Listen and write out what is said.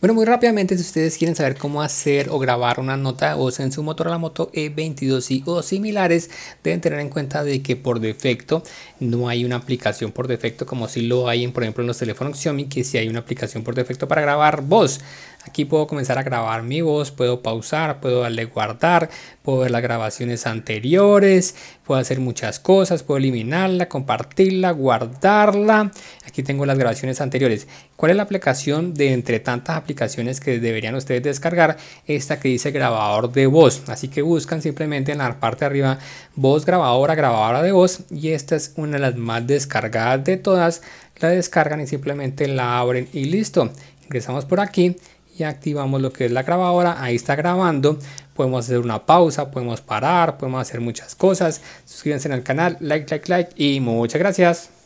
Bueno, muy rápidamente, si ustedes quieren saber cómo hacer o grabar una nota de voz en su motor la Moto E22 y, o similares, deben tener en cuenta de que por defecto no hay una aplicación por defecto como si lo hay, en, por ejemplo, en los teléfonos Xiaomi, que si hay una aplicación por defecto para grabar voz. Aquí puedo comenzar a grabar mi voz, puedo pausar, puedo darle guardar, puedo ver las grabaciones anteriores, puedo hacer muchas cosas, puedo eliminarla, compartirla, guardarla, tengo las grabaciones anteriores. ¿Cuál es la aplicación de entre tantas aplicaciones que deberían ustedes descargar? Esta que dice grabador de voz. Así que buscan simplemente en la parte de arriba voz grabadora, grabadora de voz. Y esta es una de las más descargadas de todas. La descargan y simplemente la abren y listo. Ingresamos por aquí y activamos lo que es la grabadora. Ahí está grabando podemos hacer una pausa, podemos parar, podemos hacer muchas cosas. Suscríbanse al canal, like, like, like y muchas gracias.